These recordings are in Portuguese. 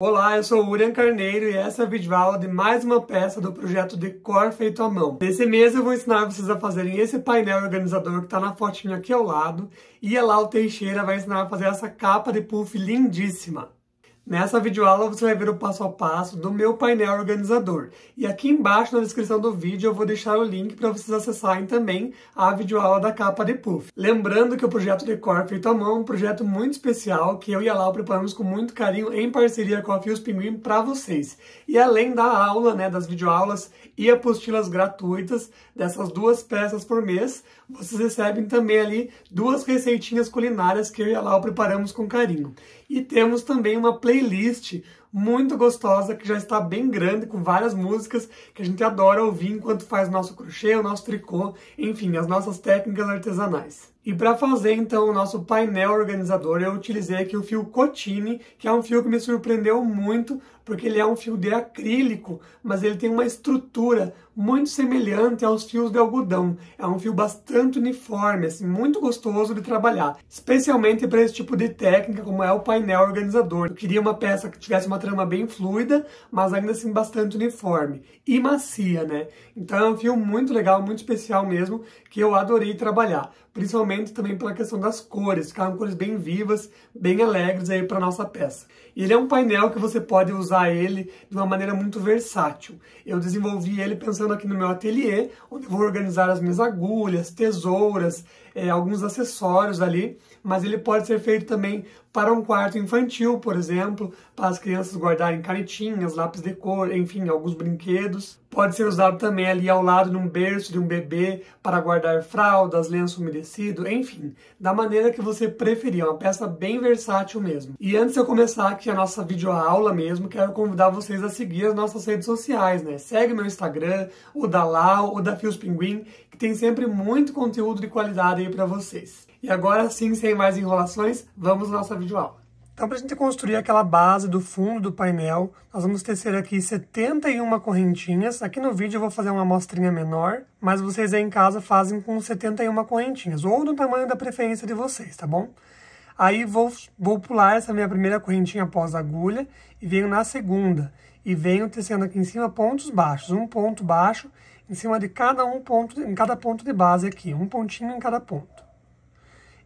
Olá, eu sou Urian Carneiro e essa é a videoaula de mais uma peça do projeto Decor Feito à Mão. Nesse mês eu vou ensinar vocês a fazerem esse painel organizador que está na fotinha aqui ao lado e a o Teixeira vai ensinar a fazer essa capa de puff lindíssima. Nessa videoaula você vai ver o passo a passo do meu painel organizador. E aqui embaixo na descrição do vídeo eu vou deixar o link para vocês acessarem também a videoaula da capa de puff. Lembrando que o projeto Decor é Feito à Mão é um projeto muito especial que eu e a Lau preparamos com muito carinho em parceria com a Fios Pinguim para vocês. E além da aula, né, das videoaulas e apostilas gratuitas, dessas duas peças por mês, vocês recebem também ali duas receitinhas culinárias que eu e a Lau preparamos com carinho. E temos também uma playlist muito gostosa, que já está bem grande, com várias músicas que a gente adora ouvir enquanto faz nosso crochê, o nosso tricô, enfim, as nossas técnicas artesanais. E para fazer então o nosso painel organizador, eu utilizei aqui o fio Cotini que é um fio que me surpreendeu muito, porque ele é um fio de acrílico, mas ele tem uma estrutura muito semelhante aos fios de algodão. É um fio bastante uniforme, assim, muito gostoso de trabalhar, especialmente para esse tipo de técnica, como é o painel organizador. Eu queria uma peça que tivesse uma uma trama bem fluida, mas ainda assim bastante uniforme e macia, né? Então é um filme muito legal, muito especial mesmo, que eu adorei trabalhar principalmente também pela questão das cores, ficaram cores bem vivas, bem alegres aí para nossa peça. ele é um painel que você pode usar ele de uma maneira muito versátil. Eu desenvolvi ele pensando aqui no meu ateliê, onde eu vou organizar as minhas agulhas, tesouras, é, alguns acessórios ali, mas ele pode ser feito também para um quarto infantil, por exemplo, para as crianças guardarem canetinhas, lápis de cor, enfim, alguns brinquedos pode ser usado também ali ao lado de um berço de um bebê para guardar fraldas, lenço umedecido, enfim, da maneira que você preferir, é uma peça bem versátil mesmo. E antes de eu começar aqui a nossa videoaula mesmo, quero convidar vocês a seguir as nossas redes sociais, né? Segue meu Instagram, o da Lau, o da Fios Pinguim, que tem sempre muito conteúdo de qualidade aí para vocês. E agora sim, sem mais enrolações, vamos à nossa videoaula. Então, para a gente construir aquela base do fundo do painel, nós vamos tecer aqui 71 correntinhas. Aqui no vídeo eu vou fazer uma amostrinha menor, mas vocês aí em casa fazem com 71 correntinhas, ou do tamanho da preferência de vocês, tá bom? Aí vou, vou pular essa minha primeira correntinha após a agulha e venho na segunda. E venho tecendo aqui em cima pontos baixos, um ponto baixo em cima de cada um ponto, em cada ponto de base aqui, um pontinho em cada ponto.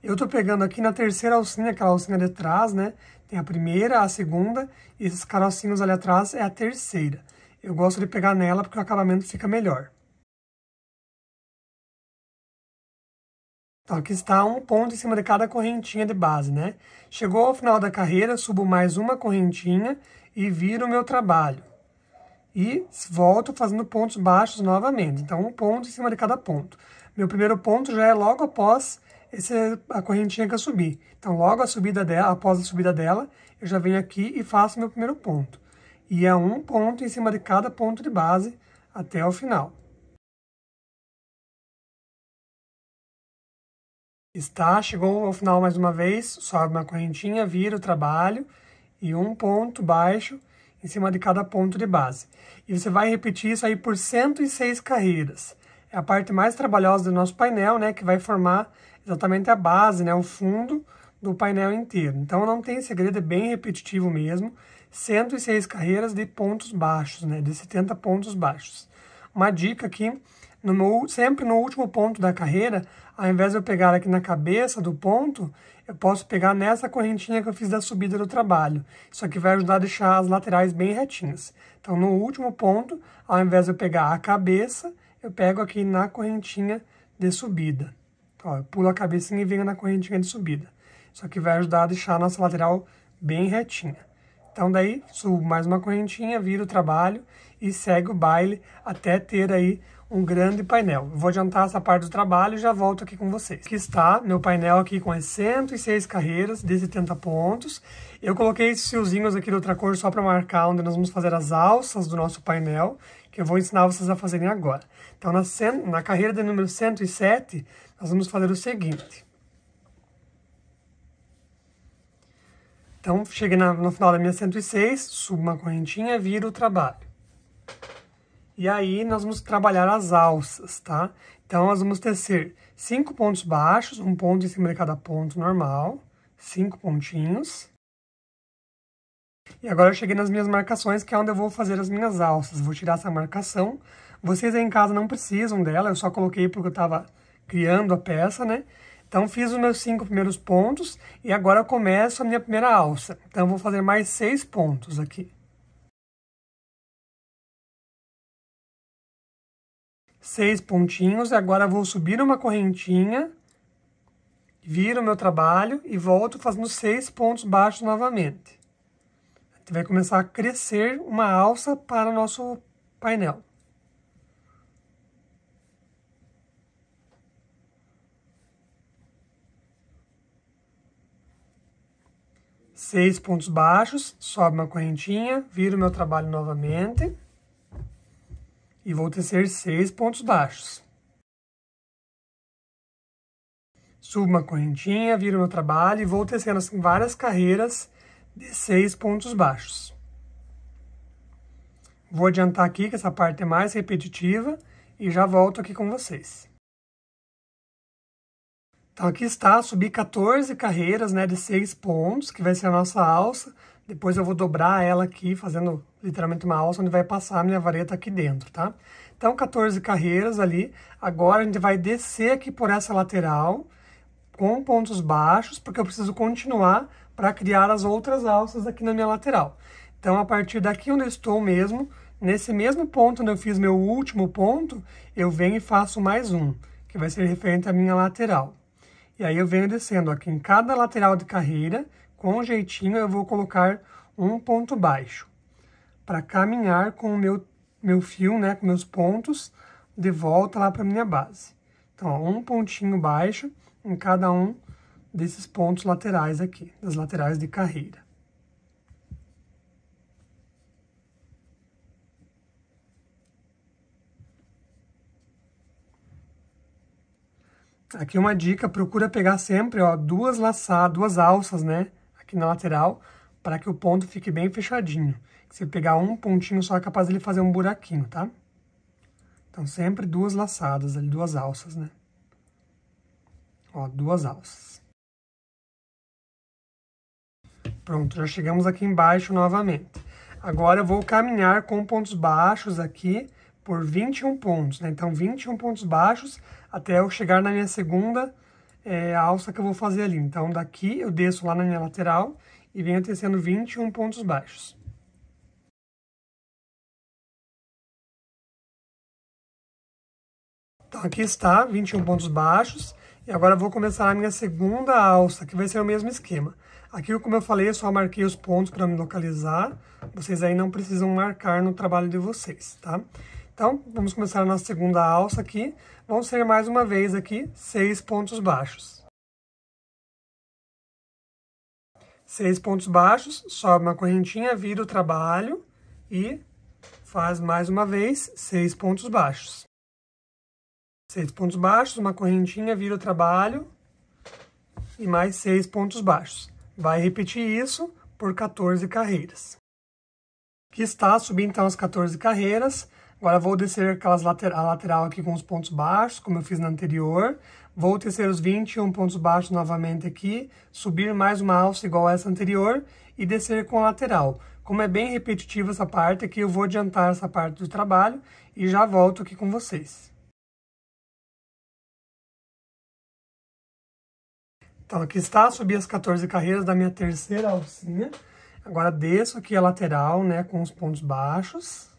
Eu estou pegando aqui na terceira alcinha, aquela alcinha de trás, né? Tem a primeira, a segunda, e esses carocinhos ali atrás é a terceira. Eu gosto de pegar nela porque o acabamento fica melhor. Então, aqui está um ponto em cima de cada correntinha de base, né? Chegou ao final da carreira, subo mais uma correntinha e viro o meu trabalho. E volto fazendo pontos baixos novamente. Então, um ponto em cima de cada ponto. Meu primeiro ponto já é logo após essa é a correntinha que eu subir. Então, logo a subida dela, após a subida dela, eu já venho aqui e faço meu primeiro ponto. E é um ponto em cima de cada ponto de base até o final. Está, chegou ao final mais uma vez, sobe uma correntinha, vira o trabalho e um ponto baixo em cima de cada ponto de base. E você vai repetir isso aí por 106 carreiras. É a parte mais trabalhosa do nosso painel, né, que vai formar exatamente a base, né, o fundo do painel inteiro. Então não tem segredo, é bem repetitivo mesmo. 106 carreiras de pontos baixos, né, de 70 pontos baixos. Uma dica aqui, no meu, sempre no último ponto da carreira, ao invés de eu pegar aqui na cabeça do ponto, eu posso pegar nessa correntinha que eu fiz da subida do trabalho. Isso aqui vai ajudar a deixar as laterais bem retinhas. Então, no último ponto, ao invés de eu pegar a cabeça, eu pego aqui na correntinha de subida. Ó, pula a cabecinha e vem na correntinha de subida. Isso aqui vai ajudar a deixar a nossa lateral bem retinha. Então daí subo mais uma correntinha, viro o trabalho e segue o baile até ter aí um grande painel. vou adiantar essa parte do trabalho e já volto aqui com vocês. Aqui está meu painel aqui com as 106 carreiras de 70 pontos. Eu coloquei esses fiozinhos aqui de outra cor só para marcar onde nós vamos fazer as alças do nosso painel, que eu vou ensinar vocês a fazerem agora. Então na, na carreira de número 107, nós vamos fazer o seguinte. Então, cheguei na, no final da minha 106, subo uma correntinha, viro o trabalho. E aí, nós vamos trabalhar as alças, tá? Então, nós vamos tecer cinco pontos baixos, um ponto em cima de cada ponto normal, cinco pontinhos. E agora eu cheguei nas minhas marcações, que é onde eu vou fazer as minhas alças. Vou tirar essa marcação. Vocês aí em casa não precisam dela, eu só coloquei porque eu estava criando a peça, né? Então fiz os meus cinco primeiros pontos e agora começo a minha primeira alça. Então vou fazer mais seis pontos aqui. Seis pontinhos e agora vou subir uma correntinha, viro o meu trabalho e volto fazendo seis pontos baixos novamente vai começar a crescer uma alça para o nosso painel. seis pontos baixos, sobe uma correntinha, viro meu trabalho novamente e vou tecer seis pontos baixos. Subo uma correntinha, viro meu trabalho e vou tecendo assim várias carreiras de seis pontos baixos. Vou adiantar aqui que essa parte é mais repetitiva e já volto aqui com vocês. Então aqui está, subi 14 carreiras né, de 6 pontos, que vai ser a nossa alça. Depois eu vou dobrar ela aqui, fazendo literalmente uma alça, onde vai passar a minha vareta aqui dentro, tá? Então 14 carreiras ali. Agora a gente vai descer aqui por essa lateral, com pontos baixos, porque eu preciso continuar para criar as outras alças aqui na minha lateral. Então a partir daqui onde eu estou mesmo, nesse mesmo ponto onde eu fiz meu último ponto, eu venho e faço mais um, que vai ser referente à minha lateral. E aí eu venho descendo aqui em cada lateral de carreira, com jeitinho eu vou colocar um ponto baixo para caminhar com o meu, meu fio, né, com meus pontos, de volta lá para minha base. Então, ó, um pontinho baixo em cada um desses pontos laterais aqui, das laterais de carreira. Aqui uma dica, procura pegar sempre ó, duas laçadas, duas alças, né? Aqui na lateral, para que o ponto fique bem fechadinho. Se pegar um pontinho só, é capaz ele fazer um buraquinho, tá? Então, sempre duas laçadas, ali, duas alças, né? Ó, duas alças. Pronto, já chegamos aqui embaixo novamente. Agora, eu vou caminhar com pontos baixos aqui por 21 pontos, né? Então, 21 pontos baixos até eu chegar na minha segunda é, alça que eu vou fazer ali. Então, daqui eu desço lá na minha lateral e venho tecendo 21 pontos baixos. Então, aqui está, 21 pontos baixos. E agora vou começar a minha segunda alça, que vai ser o mesmo esquema. Aqui, como eu falei, eu só marquei os pontos para me localizar. Vocês aí não precisam marcar no trabalho de vocês, tá? Tá? Então, vamos começar a nossa segunda alça aqui. Vão ser mais uma vez aqui seis pontos baixos. Seis pontos baixos, sobe uma correntinha, vira o trabalho e faz mais uma vez seis pontos baixos. Seis pontos baixos, uma correntinha, vira o trabalho e mais seis pontos baixos. Vai repetir isso por 14 carreiras. Aqui está, subindo então as 14 carreiras. Agora vou descer aquelas later a lateral aqui com os pontos baixos, como eu fiz na anterior. Vou tecer os 21 pontos baixos novamente aqui, subir mais uma alça igual a essa anterior e descer com a lateral. Como é bem repetitiva essa parte aqui, eu vou adiantar essa parte do trabalho e já volto aqui com vocês. Então, aqui está, subi as 14 carreiras da minha terceira alcinha. Agora desço aqui a lateral, né, com os pontos baixos.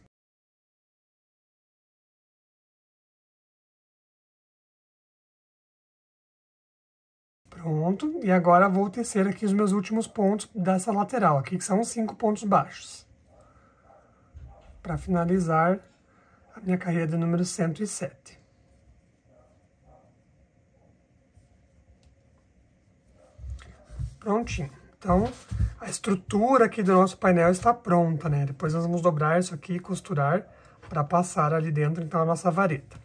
Pronto. E agora vou tecer aqui os meus últimos pontos dessa lateral aqui, que são os cinco pontos baixos. Para finalizar a minha carreira de número 107. Prontinho. Então, a estrutura aqui do nosso painel está pronta, né? Depois nós vamos dobrar isso aqui e costurar para passar ali dentro, então, a nossa vareta.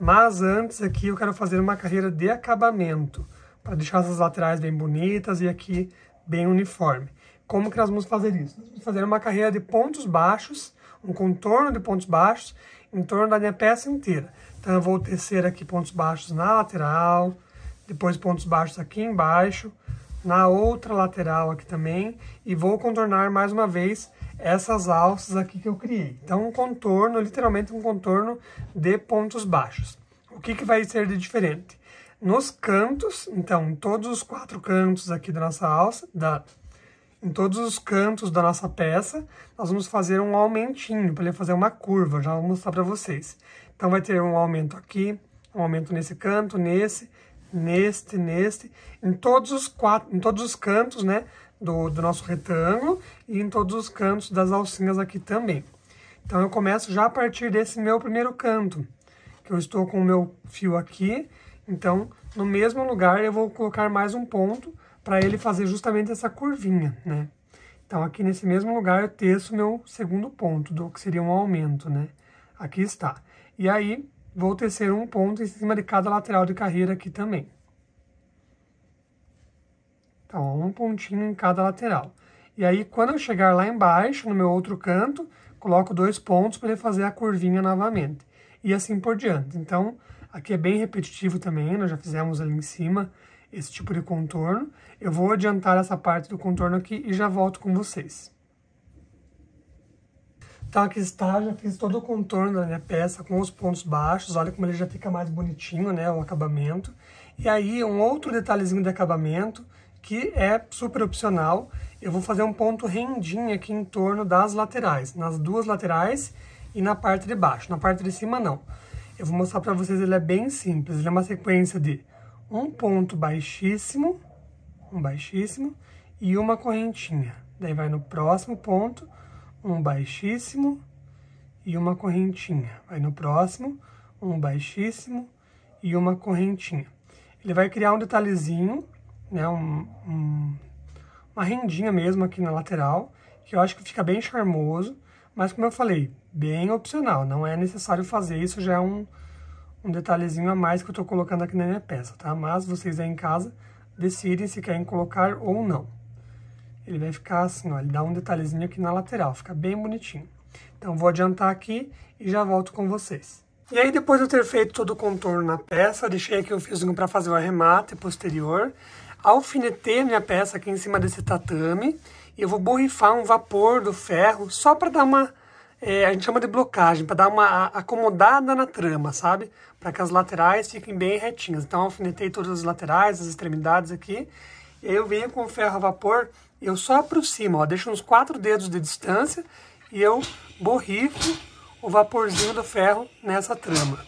Mas antes aqui eu quero fazer uma carreira de acabamento para deixar essas laterais bem bonitas e aqui bem uniforme. Como que nós vamos fazer isso? Nós vamos fazer uma carreira de pontos baixos, um contorno de pontos baixos em torno da minha peça inteira. Então eu vou tecer aqui pontos baixos na lateral, depois pontos baixos aqui embaixo, na outra lateral aqui também, e vou contornar mais uma vez essas alças aqui que eu criei. Então um contorno, literalmente um contorno de pontos baixos. O que, que vai ser de diferente? Nos cantos, então, em todos os quatro cantos aqui da nossa alça, da, em todos os cantos da nossa peça, nós vamos fazer um aumentinho, para ele fazer uma curva, já vou mostrar para vocês. Então, vai ter um aumento aqui, um aumento nesse canto, nesse, neste, neste, em todos os quatro, em todos os cantos, né, do, do nosso retângulo e em todos os cantos das alcinhas aqui também. Então, eu começo já a partir desse meu primeiro canto, que eu estou com o meu fio aqui, então, no mesmo lugar, eu vou colocar mais um ponto para ele fazer justamente essa curvinha, né? Então, aqui nesse mesmo lugar, eu teço meu segundo ponto, do que seria um aumento, né? Aqui está. E aí, vou tecer um ponto em cima de cada lateral de carreira aqui também. Então, um pontinho em cada lateral. E aí, quando eu chegar lá embaixo, no meu outro canto, coloco dois pontos para ele fazer a curvinha novamente. E assim por diante. Então, Aqui é bem repetitivo também, nós já fizemos ali em cima esse tipo de contorno. Eu vou adiantar essa parte do contorno aqui e já volto com vocês. Tá, aqui está, já fiz todo o contorno da minha peça com os pontos baixos, olha como ele já fica mais bonitinho, né, o acabamento. E aí, um outro detalhezinho de acabamento, que é super opcional, eu vou fazer um ponto rendinho aqui em torno das laterais, nas duas laterais e na parte de baixo, na parte de cima não. Eu vou mostrar para vocês, ele é bem simples. Ele é uma sequência de um ponto baixíssimo, um baixíssimo e uma correntinha. Daí vai no próximo ponto, um baixíssimo e uma correntinha. Vai no próximo, um baixíssimo e uma correntinha. Ele vai criar um detalhezinho, né, um, um, uma rendinha mesmo aqui na lateral, que eu acho que fica bem charmoso. Mas como eu falei, bem opcional, não é necessário fazer isso, já é um, um detalhezinho a mais que eu estou colocando aqui na minha peça, tá? Mas vocês aí em casa decidem se querem colocar ou não. Ele vai ficar assim, ó, ele dá um detalhezinho aqui na lateral, fica bem bonitinho. Então vou adiantar aqui e já volto com vocês. E aí depois de eu ter feito todo o contorno na peça, deixei aqui o fiozinho para fazer o arremate posterior, alfinetei a minha peça aqui em cima desse tatame eu vou borrifar um vapor do ferro só para dar uma, é, a gente chama de blocagem, para dar uma acomodada na trama, sabe? Para que as laterais fiquem bem retinhas. Então, alfinetei todas as laterais, as extremidades aqui. E aí eu venho com o ferro a vapor, eu só aproximo, ó, deixo uns quatro dedos de distância e eu borrifo o vaporzinho do ferro nessa trama.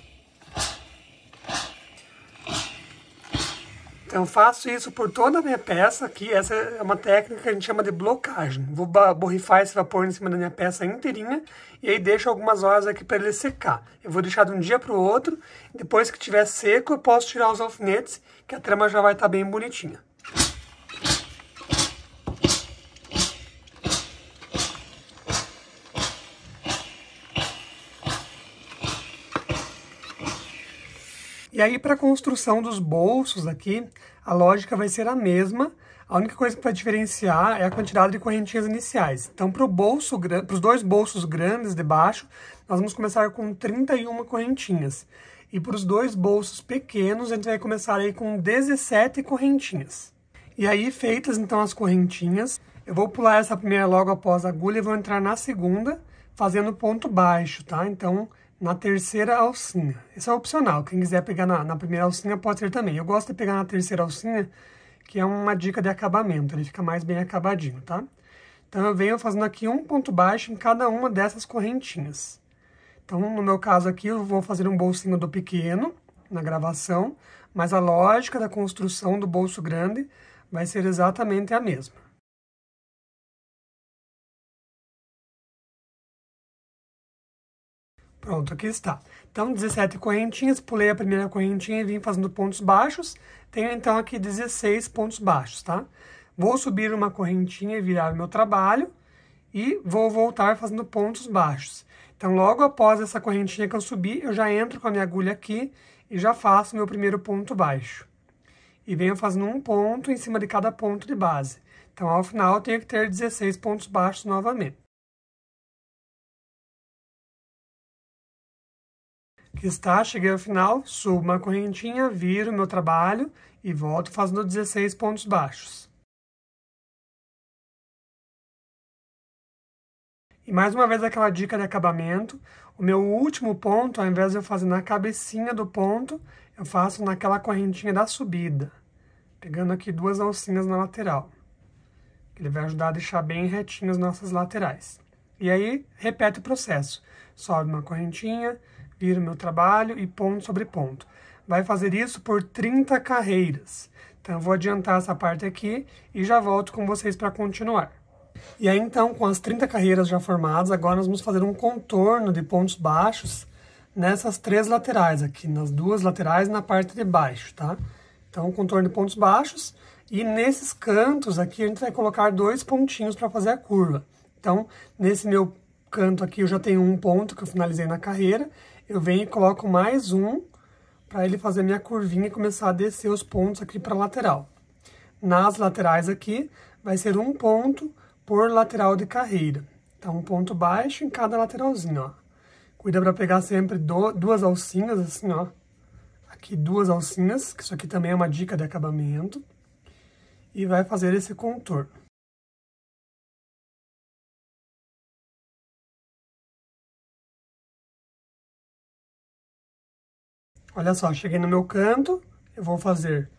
Então faço isso por toda a minha peça aqui. Essa é uma técnica que a gente chama de blocagem. Vou borrifar esse vapor em cima da minha peça inteirinha e aí deixo algumas horas aqui para ele secar. Eu vou deixar de um dia para o outro. Depois que estiver seco, eu posso tirar os alfinetes, que a trama já vai estar tá bem bonitinha. E aí, para a construção dos bolsos aqui, a lógica vai ser a mesma. A única coisa que vai diferenciar é a quantidade de correntinhas iniciais. Então, para bolso, os dois bolsos grandes de baixo, nós vamos começar com 31 correntinhas. E para os dois bolsos pequenos, a gente vai começar aí com 17 correntinhas. E aí, feitas então as correntinhas, eu vou pular essa primeira logo após a agulha e vou entrar na segunda, fazendo ponto baixo, tá? Então, na terceira alcinha. Isso é opcional, quem quiser pegar na, na primeira alcinha pode ser também. Eu gosto de pegar na terceira alcinha, que é uma dica de acabamento, ele fica mais bem acabadinho, tá? Então eu venho fazendo aqui um ponto baixo em cada uma dessas correntinhas. Então, no meu caso aqui, eu vou fazer um bolsinho do pequeno na gravação, mas a lógica da construção do bolso grande vai ser exatamente a mesma. Pronto, aqui está. Então, 17 correntinhas, pulei a primeira correntinha e vim fazendo pontos baixos. Tenho, então, aqui 16 pontos baixos, tá? Vou subir uma correntinha e virar o meu trabalho e vou voltar fazendo pontos baixos. Então, logo após essa correntinha que eu subi, eu já entro com a minha agulha aqui e já faço meu primeiro ponto baixo. E venho fazendo um ponto em cima de cada ponto de base. Então, ao final, eu tenho que ter 16 pontos baixos novamente. está, cheguei ao final, subo uma correntinha, viro meu trabalho e volto fazendo 16 pontos baixos. E mais uma vez aquela dica de acabamento, o meu último ponto, ao invés de eu fazer na cabecinha do ponto, eu faço naquela correntinha da subida, pegando aqui duas alcinhas na lateral. Ele vai ajudar a deixar bem retinho as nossas laterais. E aí, repete o processo. Sobe uma correntinha, cumprir o meu trabalho e ponto sobre ponto. Vai fazer isso por 30 carreiras. Então eu vou adiantar essa parte aqui e já volto com vocês para continuar. E aí então, com as 30 carreiras já formadas, agora nós vamos fazer um contorno de pontos baixos nessas três laterais aqui, nas duas laterais na parte de baixo, tá? Então, contorno de pontos baixos e nesses cantos aqui a gente vai colocar dois pontinhos para fazer a curva. Então, nesse meu canto aqui eu já tenho um ponto que eu finalizei na carreira eu venho e coloco mais um para ele fazer minha curvinha e começar a descer os pontos aqui para a lateral. Nas laterais aqui, vai ser um ponto por lateral de carreira. Então, um ponto baixo em cada lateralzinho, ó. Cuida para pegar sempre do, duas alcinhas, assim, ó. Aqui duas alcinhas, que isso aqui também é uma dica de acabamento. E vai fazer esse contorno. Olha só, cheguei no meu canto, eu vou fazer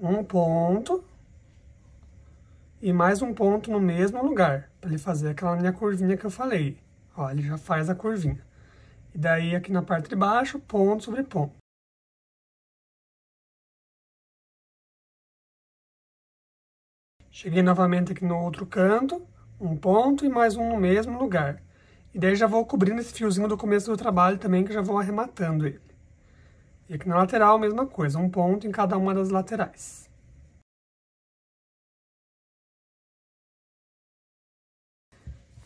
um ponto e mais um ponto no mesmo lugar, para ele fazer aquela minha curvinha que eu falei. Ó, ele já faz a curvinha. E daí aqui na parte de baixo, ponto sobre ponto. Cheguei novamente aqui no outro canto, um ponto e mais um no mesmo lugar. E daí já vou cobrindo esse fiozinho do começo do trabalho também, que já vou arrematando ele. E aqui na lateral, mesma coisa, um ponto em cada uma das laterais.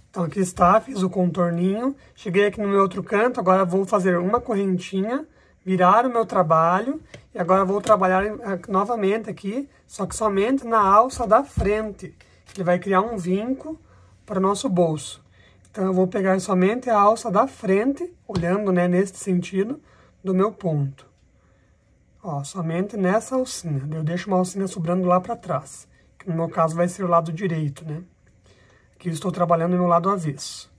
Então aqui está, fiz o contorninho, cheguei aqui no meu outro canto, agora vou fazer uma correntinha, virar o meu trabalho, e agora vou trabalhar eh, novamente aqui, só que somente na alça da frente. Ele vai criar um vinco para o nosso bolso. Então eu vou pegar somente a alça da frente, olhando né, neste sentido, do meu ponto. Ó, somente nessa alcinha. Eu deixo uma alcinha sobrando lá para trás. Que no meu caso vai ser o lado direito, né? Aqui eu estou trabalhando no lado avesso.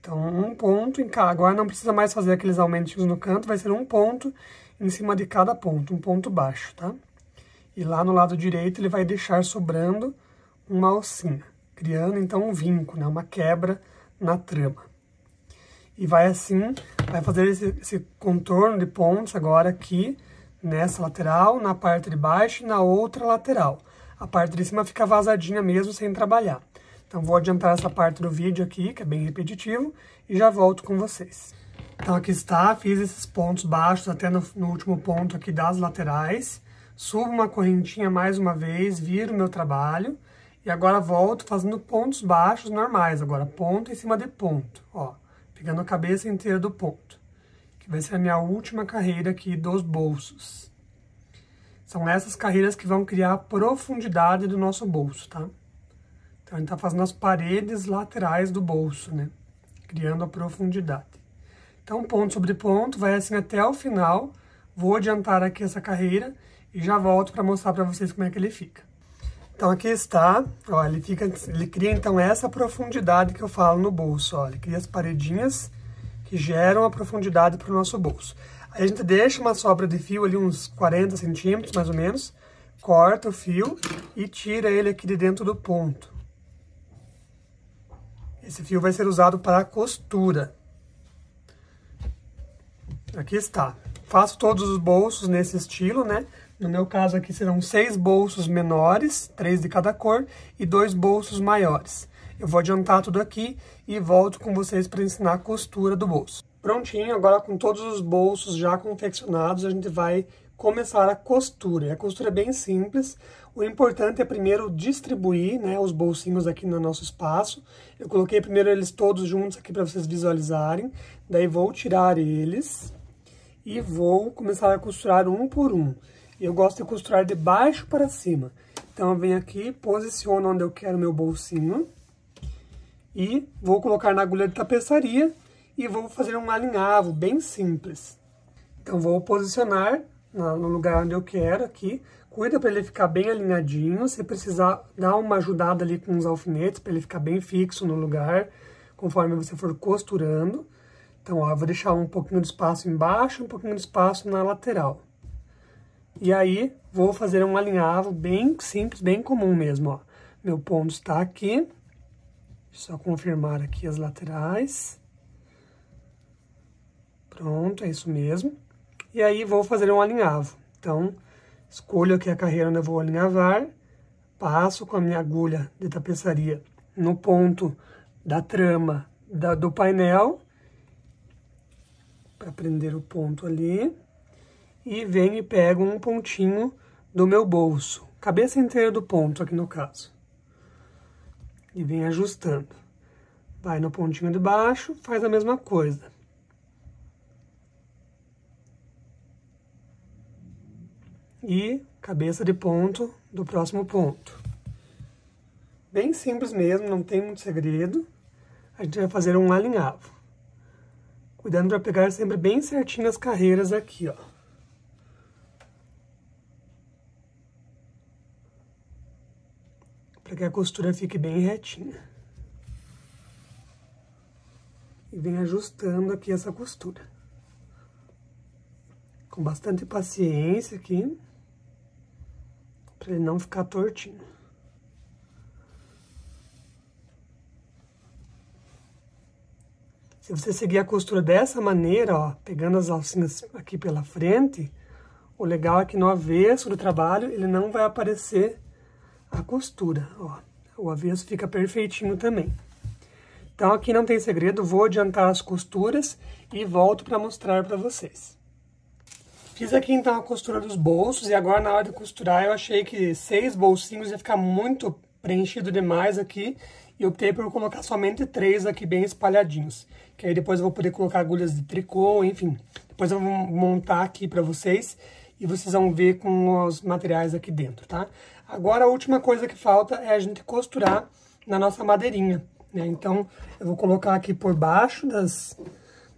Então, um ponto em cada... Agora não precisa mais fazer aqueles aumentinhos no canto, vai ser um ponto em cima de cada ponto, um ponto baixo, tá? E lá no lado direito ele vai deixar sobrando uma alcinha, criando então um vinco, né? Uma quebra na trama. E vai assim, vai fazer esse, esse contorno de pontos agora aqui, nessa lateral, na parte de baixo e na outra lateral. A parte de cima fica vazadinha mesmo, sem trabalhar. Então, vou adiantar essa parte do vídeo aqui, que é bem repetitivo, e já volto com vocês. Então, aqui está, fiz esses pontos baixos até no, no último ponto aqui das laterais. Subo uma correntinha mais uma vez, viro meu trabalho. E agora volto fazendo pontos baixos normais, agora ponto em cima de ponto, ó. Pegando a cabeça inteira do ponto que vai ser a minha última carreira aqui dos bolsos. São essas carreiras que vão criar a profundidade do nosso bolso, tá? Então, a gente tá fazendo as paredes laterais do bolso, né? Criando a profundidade. Então, ponto sobre ponto, vai assim até o final. Vou adiantar aqui essa carreira e já volto para mostrar para vocês como é que ele fica. Então, aqui está, ó, ele, fica, ele cria então essa profundidade que eu falo no bolso, ó, ele cria as paredinhas que geram a profundidade para o nosso bolso. Aí a gente deixa uma sobra de fio ali uns 40 centímetros, mais ou menos, corta o fio e tira ele aqui de dentro do ponto. Esse fio vai ser usado para a costura. Aqui está. Faço todos os bolsos nesse estilo, né? No meu caso aqui serão seis bolsos menores, três de cada cor, e dois bolsos maiores. Eu vou adiantar tudo aqui e volto com vocês para ensinar a costura do bolso. Prontinho, agora com todos os bolsos já confeccionados, a gente vai começar a costura. A costura é bem simples. O importante é primeiro distribuir né, os bolsinhos aqui no nosso espaço. Eu coloquei primeiro eles todos juntos aqui para vocês visualizarem. Daí vou tirar eles e vou começar a costurar um por um. Eu gosto de costurar de baixo para cima. Então eu venho aqui, posiciono onde eu quero meu bolsinho e vou colocar na agulha de tapeçaria e vou fazer um alinhavo bem simples. Então vou posicionar no lugar onde eu quero aqui, cuida para ele ficar bem alinhadinho, se precisar dar uma ajudada ali com os alfinetes para ele ficar bem fixo no lugar, conforme você for costurando. Então ó, vou deixar um pouquinho de espaço embaixo, um pouquinho de espaço na lateral. E aí vou fazer um alinhavo bem simples, bem comum mesmo, ó. Meu ponto está aqui, só confirmar aqui as laterais. Pronto, é isso mesmo. E aí, vou fazer um alinhavo. Então, escolho aqui a carreira onde eu vou alinhavar, passo com a minha agulha de tapeçaria no ponto da trama da, do painel, para prender o ponto ali, e venho e pego um pontinho do meu bolso, cabeça inteira do ponto aqui no caso e vem ajustando. Vai no pontinho de baixo, faz a mesma coisa. E cabeça de ponto do próximo ponto. Bem simples mesmo, não tem muito segredo. A gente vai fazer um alinhavo. Cuidando para pegar sempre bem certinho as carreiras aqui, ó. para é que a costura fique bem retinha. E vem ajustando aqui essa costura. Com bastante paciência aqui, para ele não ficar tortinho. Se você seguir a costura dessa maneira, ó, pegando as alcinhas aqui pela frente, o legal é que no avesso do trabalho ele não vai aparecer a costura, ó. O avesso fica perfeitinho também. Então, aqui não tem segredo, vou adiantar as costuras e volto para mostrar para vocês. Fiz aqui, então, a costura dos bolsos e agora, na hora de costurar, eu achei que seis bolsinhos ia ficar muito preenchido demais aqui e optei por colocar somente três aqui bem espalhadinhos, que aí depois eu vou poder colocar agulhas de tricô, enfim. Depois eu vou montar aqui para vocês e vocês vão ver com os materiais aqui dentro, tá? Agora a última coisa que falta é a gente costurar na nossa madeirinha, né? Então eu vou colocar aqui por baixo das,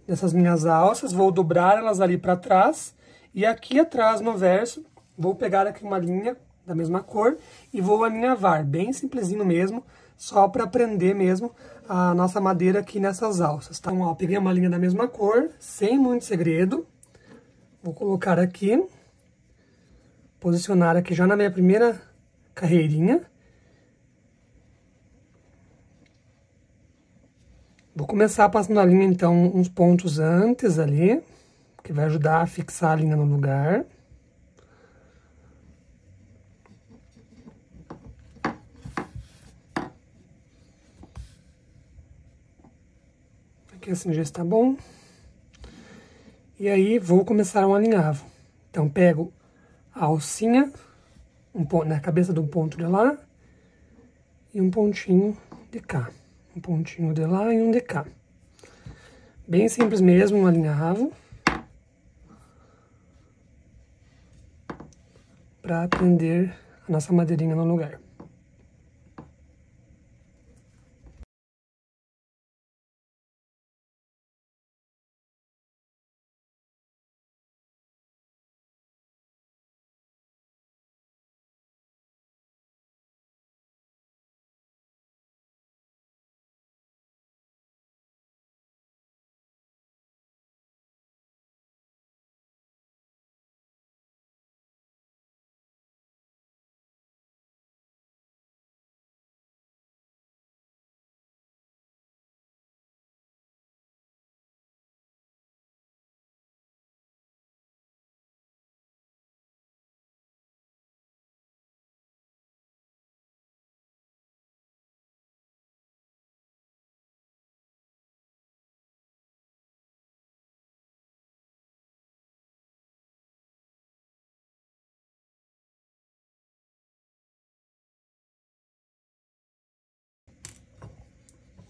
dessas minhas alças, vou dobrar elas ali para trás e aqui atrás no verso vou pegar aqui uma linha da mesma cor e vou alinhavar, bem simplesinho mesmo, só para prender mesmo a nossa madeira aqui nessas alças, tá? Então, ó, peguei uma linha da mesma cor, sem muito segredo, vou colocar aqui, posicionar aqui já na minha primeira carreirinha. Vou começar passando a linha, então, uns pontos antes ali, que vai ajudar a fixar a linha no lugar. Aqui assim já está bom. E aí, vou começar um alinhavo. Então, pego a alcinha, um ponto, na cabeça de um ponto de lá e um pontinho de cá. Um pontinho de lá e um de cá. Bem simples mesmo, um alinhavo. Para prender a nossa madeirinha no lugar.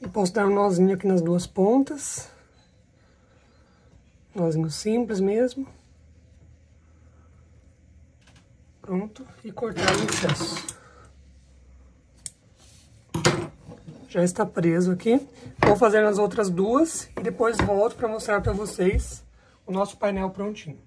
Eu posso dar um nozinho aqui nas duas pontas. Nozinho simples mesmo. Pronto. E cortar o excesso. Já está preso aqui. Vou fazer nas outras duas e depois volto para mostrar para vocês o nosso painel prontinho.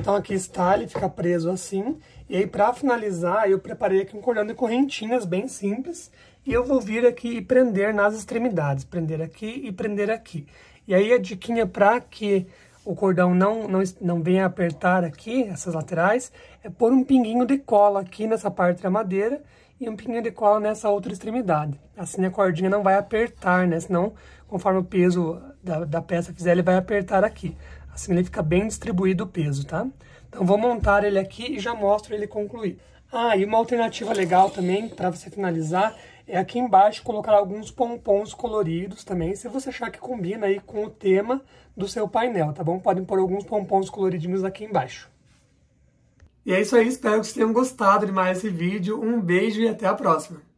Então aqui está, ele fica preso assim. E aí para finalizar, eu preparei aqui um cordão de correntinhas bem simples. E eu vou vir aqui e prender nas extremidades, prender aqui e prender aqui. E aí a diquinha para que o cordão não, não, não venha apertar aqui, essas laterais, é pôr um pinguinho de cola aqui nessa parte da madeira e um pinguinho de cola nessa outra extremidade. Assim a cordinha não vai apertar, né? Senão, conforme o peso da, da peça fizer, ele vai apertar aqui. Assim ele fica bem distribuído o peso, tá? Então vou montar ele aqui e já mostro ele concluído. Ah, e uma alternativa legal também, para você finalizar, é Aqui embaixo colocar alguns pompons coloridos também, se você achar que combina aí com o tema do seu painel, tá bom? Podem pôr alguns pompons coloridinhos aqui embaixo. E é isso aí, espero que vocês tenham gostado de mais esse vídeo. Um beijo e até a próxima!